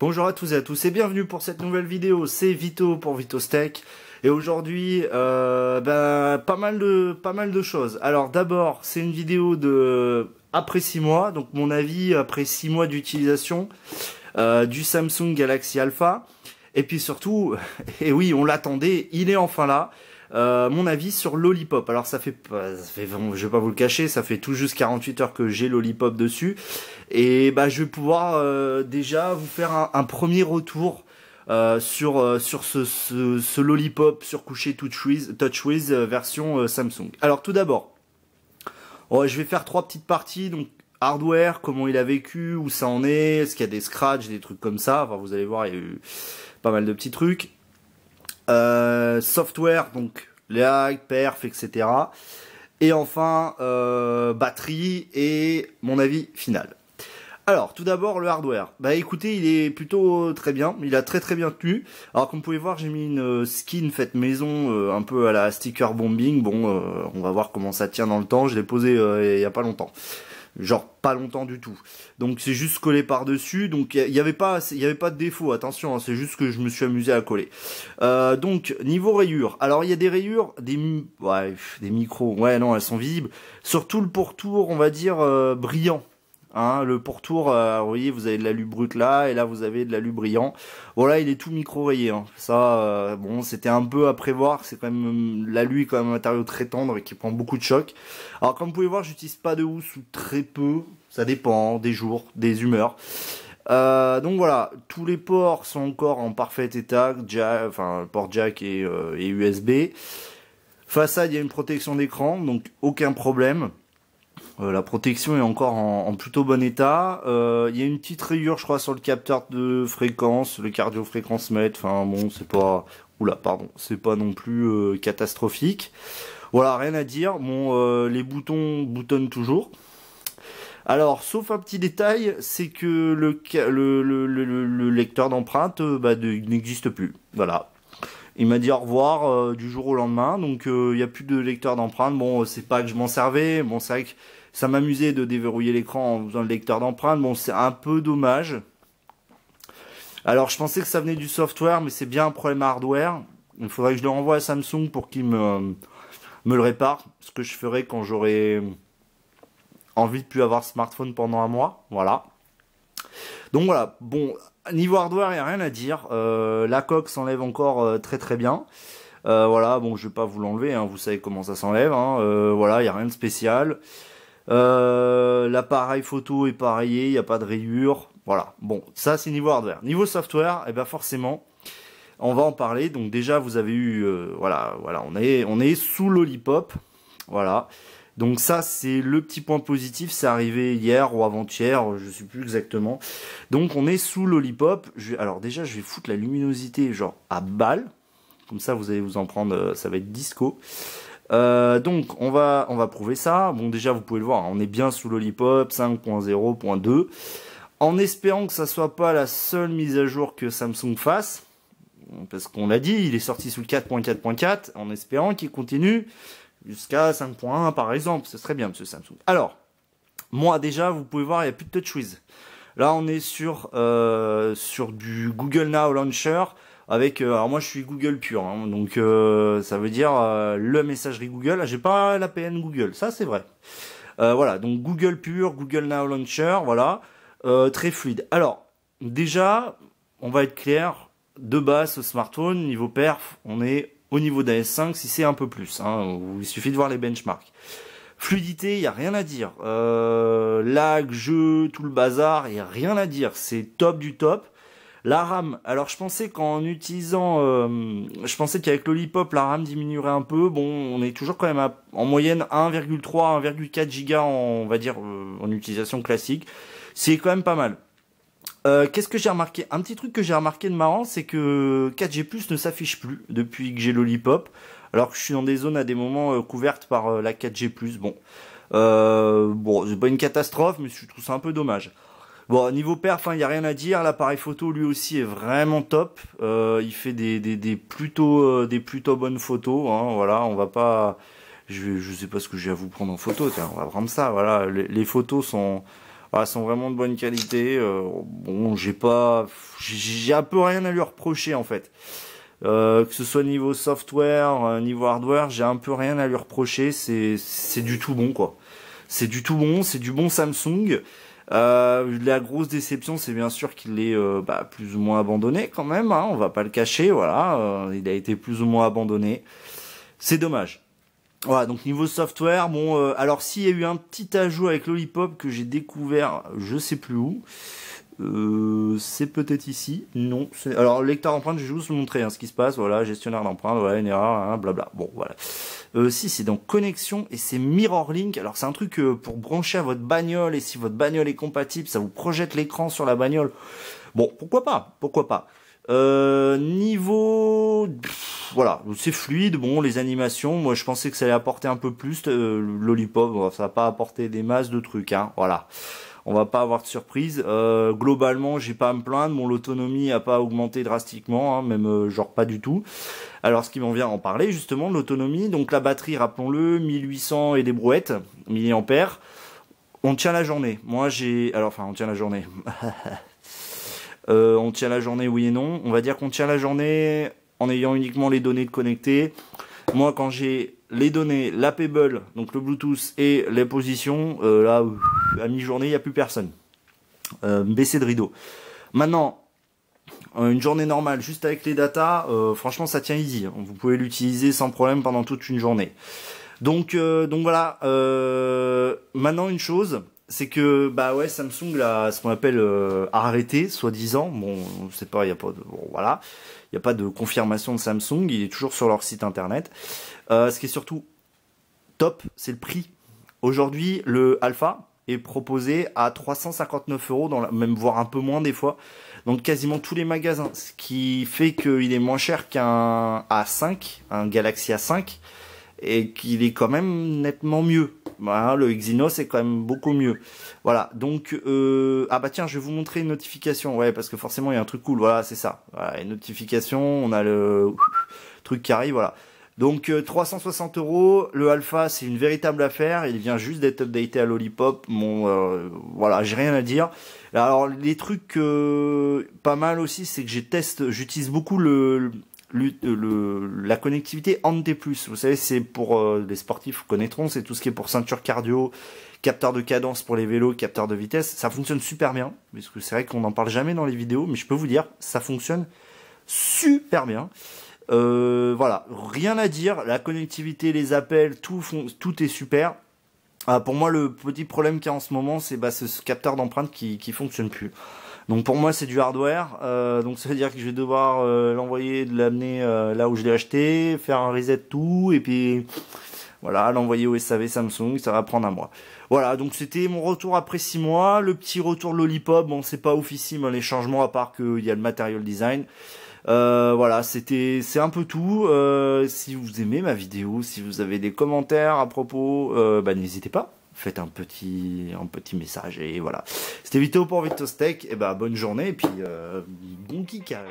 Bonjour à tous et à tous et bienvenue pour cette nouvelle vidéo, c'est Vito pour VitoStack et aujourd'hui euh, ben, pas, mal de, pas mal de choses. Alors d'abord c'est une vidéo de après 6 mois, donc mon avis après 6 mois d'utilisation euh, du Samsung Galaxy Alpha. Et puis surtout, et oui, on l'attendait, il est enfin là. Euh, mon avis sur Lollipop. Alors ça fait, ça fait, je vais pas vous le cacher, ça fait tout juste 48 heures que j'ai Lollipop dessus, et bah je vais pouvoir euh, déjà vous faire un, premier retour. Euh, sur sur ce, lollipop surcouché TouchWiz TouchWiz version Samsung. Alors tout d'abord, oh, je vais faire trois petites parties donc hardware, comment il a vécu, où ça en est, est-ce qu'il y a des scratchs, des trucs comme ça. vous allez voir, il y a eu pas mal de petits trucs. Euh, software, donc les perf, etc. Et enfin, euh, batterie et mon avis final. Alors, tout d'abord, le hardware. Bah écoutez, il est plutôt très bien. Il a très très bien tenu. Alors, comme vous pouvez voir, j'ai mis une euh, skin faite maison, un peu à la sticker bombing. Bon, on va voir comment ça tient dans le temps. Je l'ai posé il n'y a pas longtemps genre pas longtemps du tout. Donc c'est juste collé par-dessus, donc il n'y avait, pas, il y avait pas de défaut, attention, hein, c'est juste que je me suis amusé à coller. Euh, donc niveau rayures, alors il y a des rayures, des, ouais, des micros, ouais non, elles sont visibles, surtout le pourtour, on va dire, euh, brillant Hein, le pourtour, euh, vous voyez, vous avez de l'alu brut là, et là vous avez de l'alu brillant. Voilà, il est tout micro-rayé. Hein. Ça, euh, bon, c'était un peu à prévoir. C'est quand même euh, l'alu est quand même un matériau très tendre et qui prend beaucoup de choc. Alors comme vous pouvez voir, j'utilise pas de housse ou très peu. Ça dépend des jours, des humeurs. donc voilà, tous les ports sont encore en parfait état, jack, enfin port jack et, et USB. Façade, il y a une protection d'écran, donc aucun problème. Euh, la protection est encore en, plutôt bon état. Euh, il y a une petite rayure, je crois, sur le capteur de fréquence, le fréquence mètre. Enfin bon, c'est pas, oula, pardon, c'est pas non plus euh, catastrophique. Voilà, rien à dire. Bon, les boutons boutonnent toujours. Alors, sauf un petit détail, c'est que le, le, lecteur d'empreinte bah, n'existe plus. Voilà, il m'a dit au revoir du jour au lendemain, donc il n'y a plus de lecteur d'empreinte. Bon, c'est pas que je m'en servais, bon, c'est ça m'amusait de déverrouiller l'écran en faisant le lecteur d'empreintes. Bon, c'est un peu dommage. Alors, je pensais que ça venait du software, mais c'est bien un problème hardware. Il faudrait que je le renvoie à Samsung pour qu'il me, me le répare. Ce que je ferai quand j'aurai envie de plus avoir smartphone pendant un mois. Voilà. Donc voilà, bon, niveau hardware, il n'y a rien à dire. Euh, la coque s'enlève encore euh, très très bien. Euh, voilà, bon, je vais pas vous l'enlever, hein. vous savez comment ça s'enlève. Hein. voilà, il n'y a rien de spécial. Euh, l'appareil photo est pareillé, il n'y a pas de rayures. Voilà, bon, ça c'est niveau hardware. Niveau software, eh bien forcément, on va en parler. Donc déjà, vous avez eu, euh, voilà, voilà, on est, on est sous Lollipop, voilà. Donc ça, c'est le petit point positif. C'est arrivé hier ou avant-hier, je sais plus exactement. Donc on est sous Lollipop. Je, alors déjà, je vais foutre la luminosité genre à balle. Comme ça, vous allez vous en prendre, euh, ça va être disco. Euh, donc on va, on va prouver ça. Bon déjà vous pouvez le voir, hein, on est bien sous l'Olipop 5.0.2. En espérant que ça soit pas la seule mise à jour que Samsung fasse, parce qu'on l'a dit, il est sorti sous le 4.4.4, en espérant qu'il continue jusqu'à 5.1 par exemple, ce serait bien monsieur Samsung. Alors, moi déjà vous pouvez voir, il n'y a plus de TouchWiz. Là on est sur, euh, sur du Google Now Launcher, avec euh, alors moi je suis Google pur hein, donc euh, ça veut dire euh, le messagerie Google ah, j'ai pas l'APN Google ça c'est vrai euh, voilà donc Google pur Google Now Launcher voilà très fluide alors déjà on va être clair de base ce smartphone niveau perf on est au niveau d'AS5 si c'est un peu plus hein, il suffit de voir les benchmarks Fluidité, il n'y a rien à dire. lag, jeu, tout le bazar, il n'y a rien à dire. C'est top du top. La RAM, alors je pensais qu'en utilisant, euh, je pensais qu'avec l'Olipop, la RAM diminuerait un peu. Bon, on est toujours quand même en moyenne 1,3, 1,4 giga en, on va dire, euh, en utilisation classique. C'est quand même pas mal. Euh, qu'est-ce que j'ai remarqué Un petit truc que j'ai remarqué de marrant, c'est que 4G+, ne s'affiche plus depuis que j'ai l'Olipop, alors que je suis dans des zones à des moments couvertes par la 4G+. Bon, bon c'est pas une catastrophe, mais je trouve ça un peu dommage. Bon, niveau perf, il hein, n'y a rien à dire. L'appareil photo, lui aussi, est vraiment top. Euh, il fait des, des, plutôt, euh, des plutôt bonnes photos. Hein, voilà, on va pas... Je, je sais pas ce que j'ai à vous prendre en photo. on va prendre ça. Voilà, les, photos sont... Ah, sont vraiment de bonne qualité. Euh, bon, j'ai pas, j'ai un peu rien à lui reprocher en fait. que ce soit niveau software, niveau hardware, j'ai un peu rien à lui reprocher. C'est, c'est du tout bon quoi. C'est du tout bon, c'est du bon Samsung. Euh, la grosse déception, c'est bien sûr qu'il est euh, bah, plus ou moins abandonné quand même. Hein, on va pas le cacher, voilà. Euh, il a été plus ou moins abandonné. C'est dommage. Voilà, donc niveau software, bon, euh, alors s'il y a eu un petit ajout avec Lollipop que j'ai découvert, je sais plus où, euh, c'est peut-être ici. Non. Alors, lecteur d'empreinte, je vais vous montrer hein, ce qui se passe. Voilà, gestionnaire d'empreinte, voilà, une erreur, hein, blabla. Bon, voilà. Euh, si, c'est dans connexion et c'est Mirror Link. Alors, c'est un truc euh, pour brancher à votre bagnole et si votre bagnole est compatible, ça vous projette l'écran sur la bagnole. Bon, pourquoi pas Pourquoi pas euh, niveau voilà c'est fluide bon les animations moi je pensais que ça allait apporter un peu plus lollipop ça va pas apporter des masses de trucs hein voilà on va pas avoir de surprise. Euh, globalement, j'ai pas à me plaindre. Mon autonomie a pas augmenté drastiquement, hein, même euh, genre pas du tout. Alors, ce qui m'en vient en parler justement, de l'autonomie. Donc la batterie, rappelons-le, 1800 et des brouettes milliampères. On tient la journée. Moi, j'ai alors enfin, on tient la journée. Euh, on tient la journée, oui et non. On va dire qu'on tient la journée en ayant uniquement les données de connecter. Moi, quand j'ai les données, la Pebble, donc le Bluetooth et les positions, euh, là, à mi-journée, il n'y a plus personne. Euh, baisser de rideau. Maintenant, euh, une journée normale, juste avec les datas, franchement, ça tient easy. Vous pouvez l'utiliser sans problème pendant toute une journée. Donc, donc voilà. maintenant, une chose, c'est que bah ouais Samsung là ce qu'on appelle euh, arrêté soi-disant bon on sait pas il y a pas de, bon, voilà il y a pas de confirmation de Samsung il est toujours sur leur site internet euh, ce qui est surtout top c'est le prix aujourd'hui le Alpha est proposé à 359 euros dans même voire un peu moins des fois dans quasiment tous les magasins ce qui fait qu'il est moins cher qu'un A5 un Galaxy A5 et qu'il est quand même nettement mieux voilà, bah, hein, le Exynos c'est quand même beaucoup mieux. Voilà, donc euh... ah bah tiens, je vais vous montrer une notification. Ouais, parce que forcément il y a un truc cool. Voilà, c'est ça. Voilà, une notification, on a le truc qui arrive. Voilà. Donc 360 euh, euros, le Alpha c'est une véritable affaire, il vient juste d'être updaté à Lollipop, bon euh, voilà j'ai rien à dire. Alors les trucs euh, pas mal aussi c'est que j'ai test, j'utilise beaucoup le, euh, le, la connectivité Ante Plus. Vous savez, c'est pour euh, les sportifs connaîtront, c'est tout ce qui est pour ceinture cardio, capteur de cadence pour les vélos, capteur de vitesse. Ça fonctionne super bien, parce que c'est vrai qu'on n'en parle jamais dans les vidéos, mais je peux vous dire, ça fonctionne super bien. Euh, voilà, rien à dire. La connectivité, les appels, tout, tout est super. Ah, pour moi, le petit problème qu'il y a en ce moment, c'est bah, ce capteur d'empreinte qui, qui fonctionne plus. Donc pour moi c'est du hardware, euh, donc ça veut dire que je vais devoir euh, l'envoyer, de l'amener euh, là où je l'ai acheté, faire un reset tout, et puis voilà, l'envoyer au SAV Samsung, ça va prendre un mois. Voilà, donc c'était mon retour après 6 mois, le petit retour de Lollipop, bon c'est pas officiel hein, les changements à part qu'il y a le material design. voilà, c'était, c'est un peu tout. si vous aimez ma vidéo, si vous avez des commentaires à propos, euh, bah, n'hésitez pas faites un petit, un petit message et voilà. C'était Vito pour Vito Steak, et eh bah ben, bonne journée et puis euh, bon kick hein.